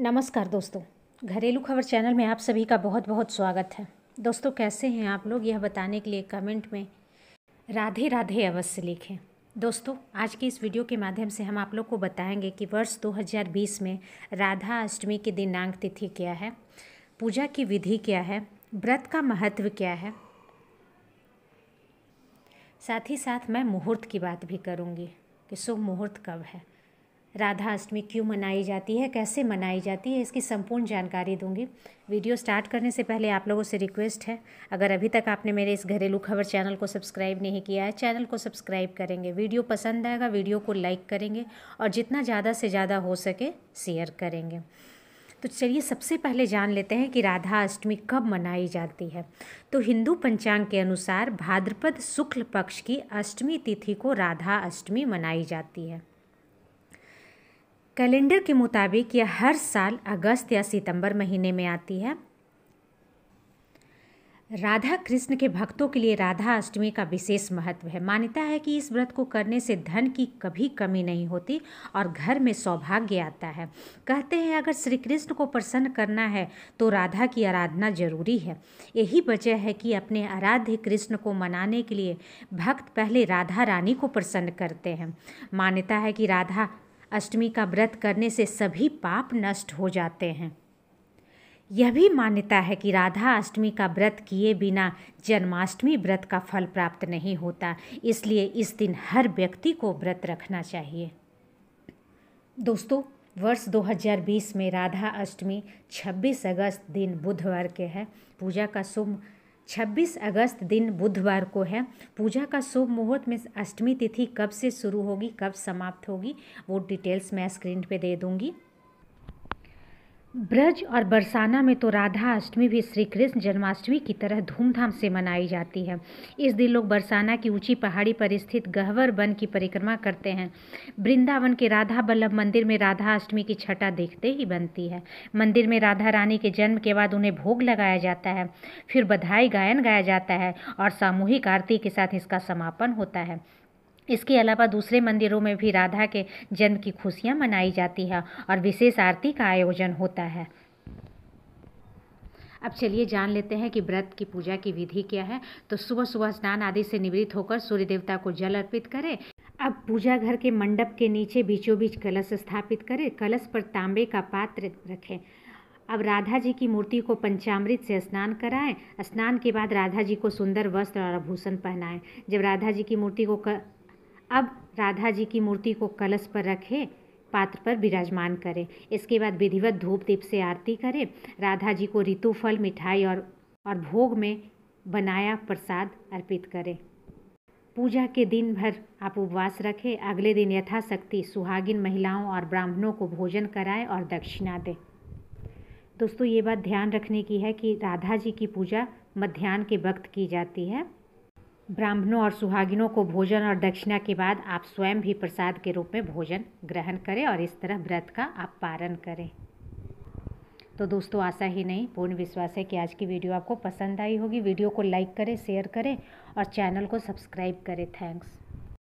नमस्कार दोस्तों घरेलू खबर चैनल में आप सभी का बहुत बहुत स्वागत है दोस्तों कैसे हैं आप लोग यह बताने के लिए कमेंट में राधे राधे अवश्य लिखें दोस्तों आज की इस वीडियो के माध्यम से हम आप लोग को बताएंगे कि वर्ष 2020 में राधा अष्टमी की दिनांक तिथि क्या है पूजा की विधि क्या है व्रत का महत्व क्या है साथ ही साथ मैं मुहूर्त की बात भी करूँगी कि शुभ मुहूर्त कब है राधा अष्टमी क्यों मनाई जाती है कैसे मनाई जाती है इसकी संपूर्ण जानकारी दूंगी वीडियो स्टार्ट करने से पहले आप लोगों से रिक्वेस्ट है अगर अभी तक आपने मेरे इस घरेलू खबर चैनल को सब्सक्राइब नहीं किया है चैनल को सब्सक्राइब करेंगे वीडियो पसंद आएगा वीडियो को लाइक करेंगे और जितना ज़्यादा से ज़्यादा हो सके शेयर करेंगे तो चलिए सबसे पहले जान लेते हैं कि राधा अष्टमी कब मनाई जाती है तो हिंदू पंचांग के अनुसार भाद्रपद शुक्ल पक्ष की अष्टमी तिथि को राधा अष्टमी मनाई जाती है कैलेंडर के मुताबिक यह हर साल अगस्त या सितंबर महीने में आती है राधा कृष्ण के भक्तों के लिए राधा अष्टमी का विशेष महत्व है मान्यता है कि इस व्रत को करने से धन की कभी कमी नहीं होती और घर में सौभाग्य आता है कहते हैं अगर श्री कृष्ण को प्रसन्न करना है तो राधा की आराधना जरूरी है यही वजह है कि अपने आराध्य कृष्ण को मनाने के लिए भक्त पहले राधा रानी को प्रसन्न करते हैं मान्यता है कि राधा अष्टमी का व्रत करने से सभी पाप नष्ट हो जाते हैं यह भी मान्यता है कि राधा अष्टमी का व्रत किए बिना जन्माष्टमी व्रत का फल प्राप्त नहीं होता इसलिए इस दिन हर व्यक्ति को व्रत रखना चाहिए दोस्तों वर्ष 2020 में राधा अष्टमी 26 अगस्त दिन बुधवार के है पूजा का शुभ 26 अगस्त दिन बुधवार को है पूजा का शुभ मुहूर्त में अष्टमी तिथि कब से शुरू होगी कब समाप्त होगी वो डिटेल्स मैं स्क्रीन पे दे दूँगी ब्रज और बरसाना में तो राधा अष्टमी भी श्री कृष्ण जन्माष्टमी की तरह धूमधाम से मनाई जाती है इस दिन लोग बरसाना की ऊंची पहाड़ी पर स्थित गहवर वन की परिक्रमा करते हैं वृंदावन के राधा बल्लभ मंदिर में राधा अष्टमी की छटा देखते ही बनती है मंदिर में राधा रानी के जन्म के बाद उन्हें भोग लगाया जाता है फिर बधाई गायन गाया जाता है और सामूहिक आरती के साथ इसका समापन होता है इसके अलावा दूसरे मंदिरों में भी राधा के जन्म की खुशियाँ मनाई जाती है और विशेष आरती का आयोजन होता है अब चलिए जान लेते हैं कि व्रत की पूजा की विधि क्या है तो सुबह सुबह स्नान आदि से निवृत्त होकर सूर्य देवता को जल अर्पित करें अब पूजा घर के मंडप के नीचे बीचों बीच कलश स्थापित करें कलश पर तांबे का पात्र रखें अब राधा जी की मूर्ति को पंचामृत से स्नान कराएं स्नान के बाद राधा जी को सुंदर वस्त्र और आभूषण पहनाएं जब राधा जी की मूर्ति को कर... अब राधा जी की मूर्ति को कलश पर रखें पात्र पर विराजमान करें इसके बाद विधिवत धूप दीप से आरती करें राधा जी को ऋतु फल मिठाई और और भोग में बनाया प्रसाद अर्पित करें पूजा के दिन भर आप उपवास रखें अगले दिन यथाशक्ति सुहागिन महिलाओं और ब्राह्मणों को भोजन कराएं और दक्षिणा दें दोस्तों ये बात ध्यान रखने की है कि राधा जी की पूजा मध्यान्ह के वक्त की जाती है ब्राह्मणों और सुहागिनों को भोजन और दक्षिणा के बाद आप स्वयं भी प्रसाद के रूप में भोजन ग्रहण करें और इस तरह व्रत का आप पारण करें तो दोस्तों आशा ही नहीं पूर्ण विश्वास है कि आज की वीडियो आपको पसंद आई होगी वीडियो को लाइक करें शेयर करें और चैनल को सब्सक्राइब करें थैंक्स